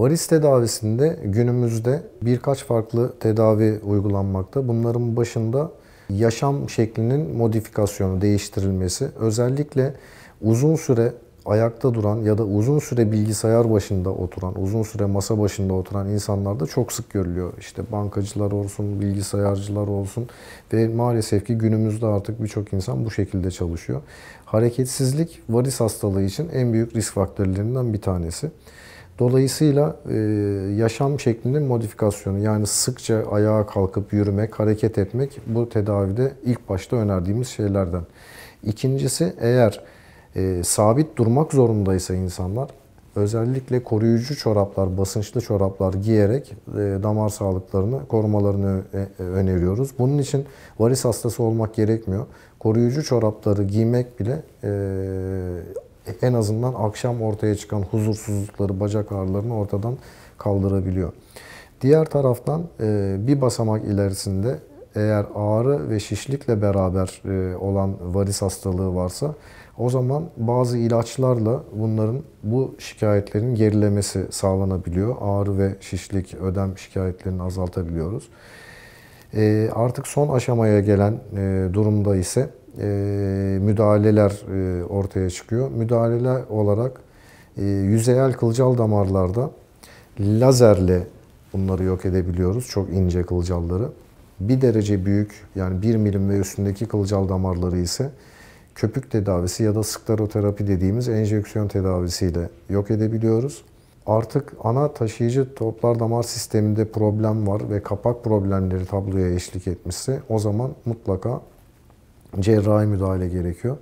varis tedavisinde günümüzde birkaç farklı tedavi uygulanmakta. Bunların başında yaşam şeklinin modifikasyonu, değiştirilmesi, özellikle uzun süre ayakta duran ya da uzun süre bilgisayar başında oturan, uzun süre masa başında oturan insanlarda çok sık görülüyor. İşte bankacılar olsun, bilgisayarcılar olsun ve maalesef ki günümüzde artık birçok insan bu şekilde çalışıyor. Hareketsizlik varis hastalığı için en büyük risk faktörlerinden bir tanesi. Dolayısıyla e, yaşam şeklinin modifikasyonu yani sıkça ayağa kalkıp yürümek, hareket etmek bu tedavide ilk başta önerdiğimiz şeylerden. İkincisi eğer e, sabit durmak zorundaysa insanlar özellikle koruyucu çoraplar, basınçlı çoraplar giyerek e, damar sağlıklarını korumalarını e, öneriyoruz. Bunun için varis hastası olmak gerekmiyor. Koruyucu çorapları giymek bile e, e, en azından akşam ortaya çıkan huzursuzlukları, bacak ağrılarını ortadan kaldırabiliyor. Diğer taraftan e, bir basamak ilerisinde eğer ağrı ve şişlikle beraber e, olan varis hastalığı varsa o zaman bazı ilaçlarla bunların bu şikayetlerin gerilemesi sağlanabiliyor. Ağrı ve şişlik, ödem şikayetlerini azaltabiliyoruz. Artık son aşamaya gelen durumda ise e, müdahaleler e, ortaya çıkıyor. Müdahale olarak e, yüzeyel kılcal damarlarda lazerle bunları yok edebiliyoruz. Çok ince kılcalları. Bir derece büyük yani bir milim ve üstündeki kılcal damarları ise köpük tedavisi ya da skleroterapi dediğimiz enjeksiyon tedavisiyle yok edebiliyoruz. Artık ana taşıyıcı toplar damar sisteminde problem var ve kapak problemleri tabloya eşlik etmişse o zaman mutlaka cerrahi müdahale gerekiyor.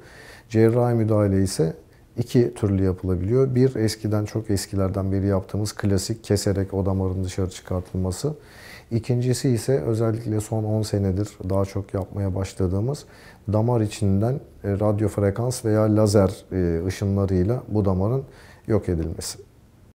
Cerrahi müdahale ise iki türlü yapılabiliyor. Bir eskiden çok eskilerden beri yaptığımız klasik keserek o damarın dışarı çıkartılması. İkincisi ise özellikle son 10 senedir daha çok yapmaya başladığımız damar içinden e, radyo frekans veya lazer e, ışınlarıyla bu damarın yok edilmesi.